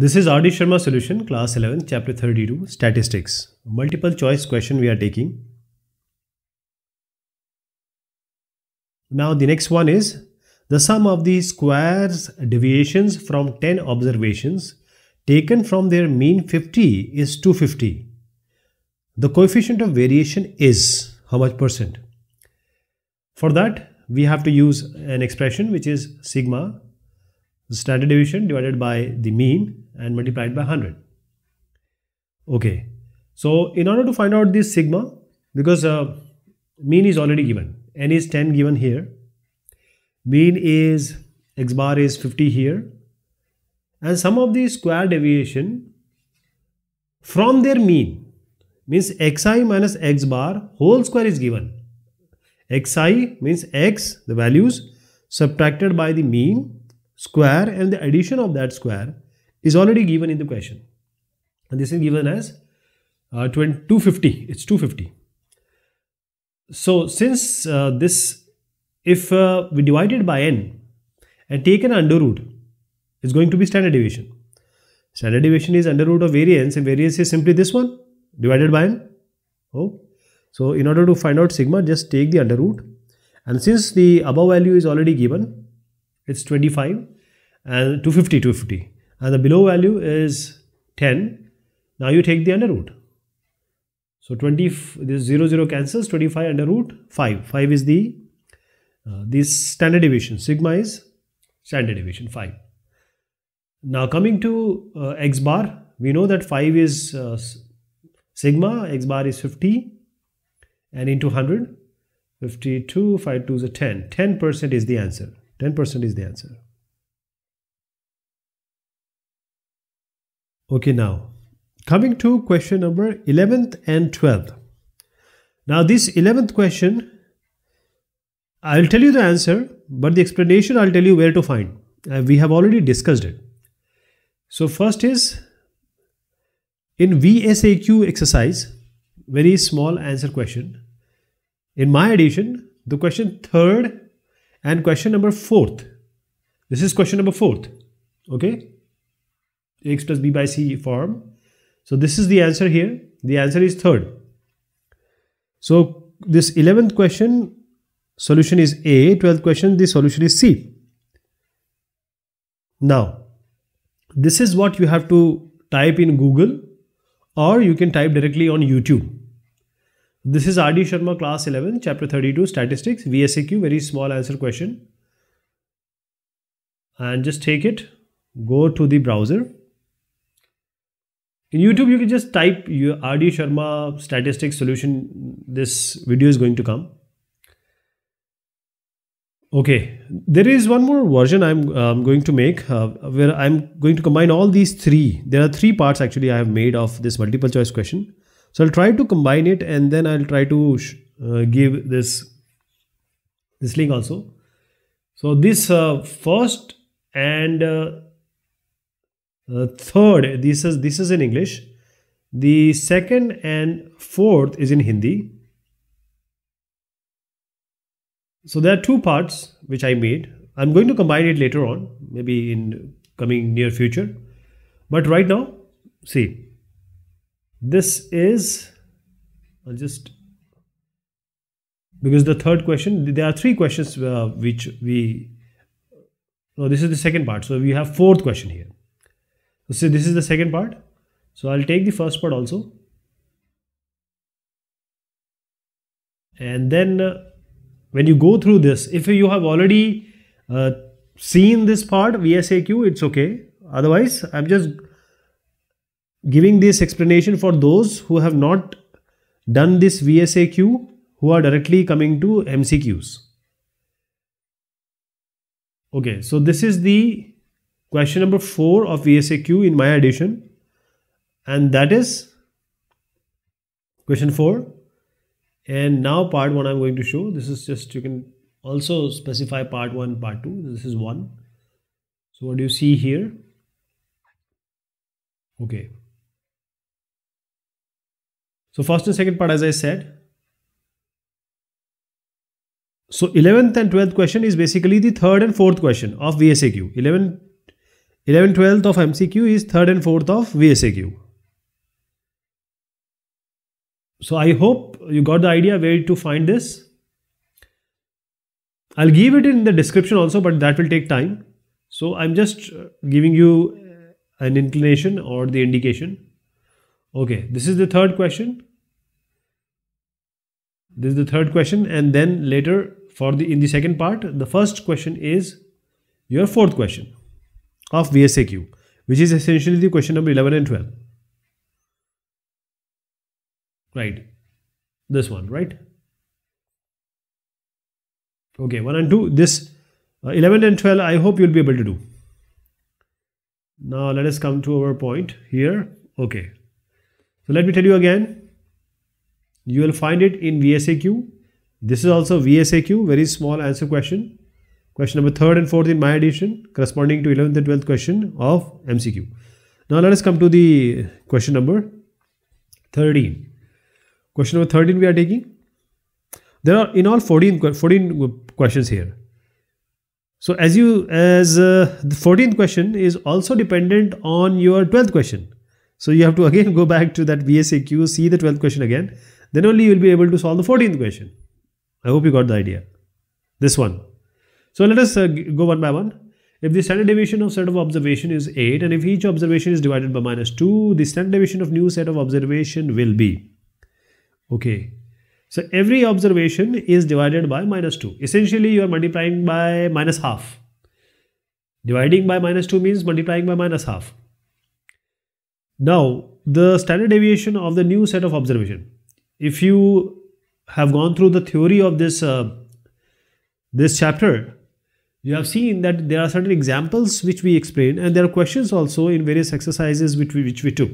This is Adi Sharma solution class 11 chapter 32 statistics multiple choice question we are taking. Now the next one is the sum of the squares deviations from 10 observations taken from their mean 50 is 250. The coefficient of variation is how much percent? For that we have to use an expression which is sigma the standard deviation divided by the mean and multiplied by 100. Okay, so in order to find out this sigma, because uh, mean is already given, n is 10 given here, mean is x bar is 50 here, and sum of the square deviation from their mean means xi minus x bar whole square is given. xi means x, the values, subtracted by the mean square and the addition of that square is already given in the question and this is given as uh, 250 it's 250 so since uh, this if uh, we divide it by n and take an under root it's going to be standard deviation standard deviation is under root of variance and variance is simply this one divided by n oh so in order to find out sigma just take the under root and since the above value is already given it's 25 and 250 250 and the below value is 10 now you take the under root so 20 this 0 0 cancels 25 under root 5 5 is the uh, this standard deviation sigma is standard deviation 5 now coming to uh, x bar we know that 5 is uh, sigma x bar is 50 and into 100 52 5 2 is a 10 10 percent is the answer 10% is the answer. Okay, now coming to question number 11th and 12th. Now, this 11th question, I'll tell you the answer, but the explanation I'll tell you where to find. Uh, we have already discussed it. So, first is in VSAQ exercise, very small answer question. In my edition, the question third and question number fourth. This is question number fourth. Okay. X plus B by C form. So this is the answer here. The answer is third. So this 11th question solution is A. 12th question the solution is C. Now this is what you have to type in Google or you can type directly on YouTube. This is R.D. Sharma, class 11, chapter 32, statistics, VSAQ, very small answer question. And just take it, go to the browser. In YouTube, you can just type R.D. Sharma statistics solution. This video is going to come. Okay, there is one more version I'm I'm um, going to make uh, where I'm going to combine all these three. There are three parts actually I have made of this multiple choice question. So I'll try to combine it and then I'll try to uh, give this this link also. So this uh, first and uh, uh, third this is this is in English. The second and fourth is in Hindi. So there are two parts which I made. I'm going to combine it later on, maybe in coming near future. But right now, see this is I'll just because the third question there are three questions uh, which we no this is the second part so we have fourth question here so this is the second part so I'll take the first part also and then uh, when you go through this if you have already uh, seen this part VSAQ it's okay otherwise I'm just giving this explanation for those who have not done this VSAQ who are directly coming to MCQs. Okay, so this is the question number 4 of VSAQ in my edition and that is question 4 and now part 1 I'm going to show this is just you can also specify part 1 part 2 this is 1 so what do you see here okay so first and second part, as I said. So 11th and 12th question is basically the third and fourth question of VSAQ. 11, 12th of MCQ is third and fourth of VSAQ. So I hope you got the idea where to find this. I'll give it in the description also, but that will take time. So I'm just uh, giving you uh, an inclination or the indication. Okay, this is the third question this is the third question and then later for the in the second part the first question is your fourth question of vsaq which is essentially the question number 11 and 12 right this one right okay 1 and 2 this uh, 11 and 12 i hope you'll be able to do now let us come to our point here okay so let me tell you again you will find it in VSAQ. This is also VSAQ, very small answer question. Question number 3rd and 4th in my edition corresponding to 11th and 12th question of MCQ. Now let us come to the question number 13. Question number 13 we are taking. There are in all 14, 14 questions here. So as you as uh, the 14th question is also dependent on your 12th question. So you have to again go back to that VSAQ, see the 12th question again then only you will be able to solve the 14th question. I hope you got the idea. This one. So let us uh, go one by one. If the standard deviation of set of observation is 8 and if each observation is divided by minus 2, the standard deviation of new set of observation will be. Okay. So every observation is divided by minus 2. Essentially you are multiplying by minus half. Dividing by minus 2 means multiplying by minus half. Now the standard deviation of the new set of observation if you have gone through the theory of this uh, this chapter you have seen that there are certain examples which we explain, and there are questions also in various exercises which we, which we took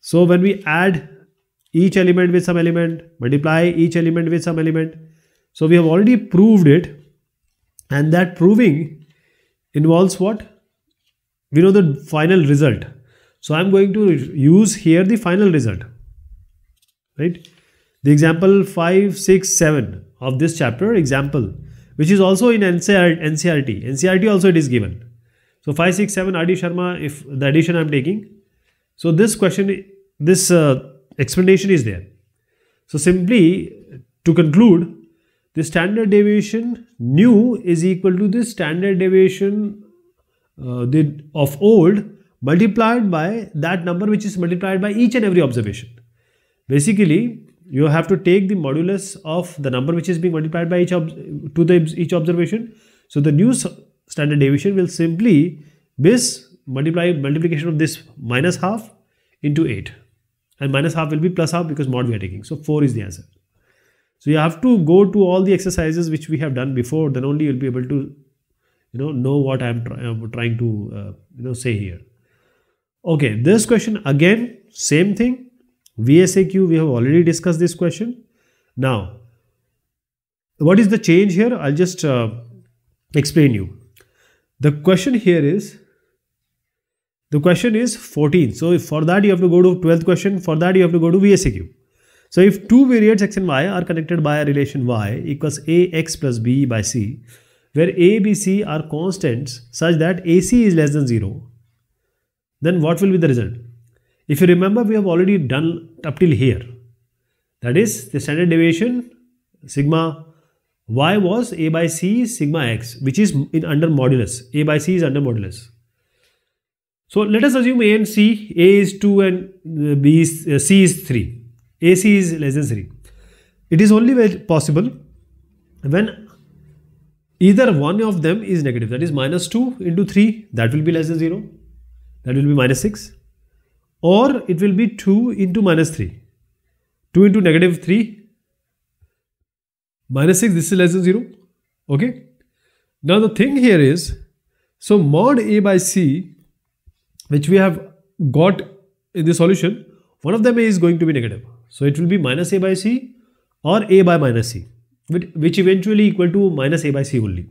so when we add each element with some element multiply each element with some element so we have already proved it and that proving involves what we know the final result so i'm going to use here the final result right? The example 5, 6, 7 of this chapter example, which is also in NCR, NCRT. NCRT also it is given. So 5, 6, 7 Sharma, if the addition I'm taking. So this question, this uh, explanation is there. So simply to conclude, the standard deviation nu is equal to the standard deviation uh, the, of old multiplied by that number which is multiplied by each and every observation. Basically, you have to take the modulus of the number which is being multiplied by each to the each observation. So the new standard deviation will simply this multiply multiplication of this minus half into 8 and minus half will be plus half because mod we are taking. So 4 is the answer. So you have to go to all the exercises which we have done before then only you'll be able to you know know what I'm, try trying to uh, you know say here. Okay this question again same thing VSAQ, we have already discussed this question. Now, what is the change here? I'll just uh, explain you. The question here is, the question is 14. So for that you have to go to 12th question, for that you have to go to VSAQ. So if two variables x and y are connected by a relation y equals ax plus b by c, where a, b, c are constants such that ac is less than 0, then what will be the result? If you remember, we have already done up till here. That is, the standard deviation sigma y was a by c sigma x, which is in under modulus. a by c is under modulus. So let us assume a and c, a is 2 and uh, b is, uh, c is 3. ac is less than 3. It is only possible when either one of them is negative that is minus 2 into 3 that will be less than 0 that will be minus 6 or it will be 2 into minus 3 2 into negative 3 minus 6 this is less than 0 okay now the thing here is so mod a by c which we have got in the solution one of them is going to be negative so it will be minus a by c or a by minus c which, which eventually equal to minus a by c only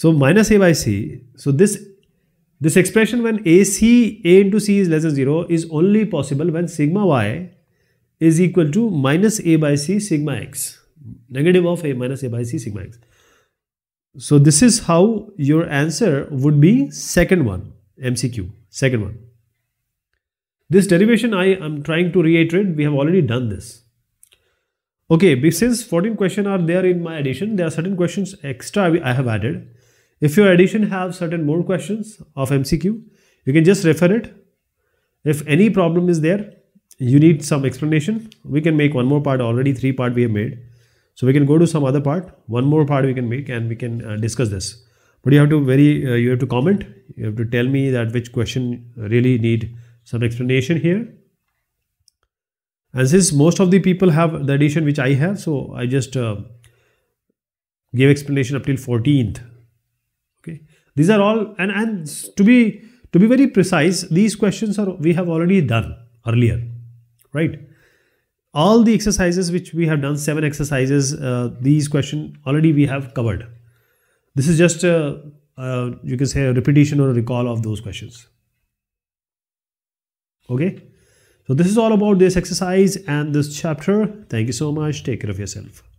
so minus a by c so this this expression when AC A into C is less than 0 is only possible when sigma y is equal to minus A by C sigma x. Negative of A minus A by C sigma x. So this is how your answer would be second one MCQ second one. This derivation I am trying to reiterate we have already done this. Okay, since 14 questions are there in my addition, there are certain questions extra I have added. If your addition have certain more questions of MCQ, you can just refer it. If any problem is there, you need some explanation, we can make one more part already, three part we have made. So we can go to some other part, one more part we can make and we can uh, discuss this. But you have to very, uh, you have to comment, you have to tell me that which question really need some explanation here. And since most of the people have the edition which I have, so I just uh, gave explanation up till 14th. These are all, and, and to be to be very precise, these questions are we have already done earlier, right? All the exercises which we have done, seven exercises, uh, these question already we have covered. This is just a, a, you can say a repetition or a recall of those questions. Okay, so this is all about this exercise and this chapter. Thank you so much. Take care of yourself.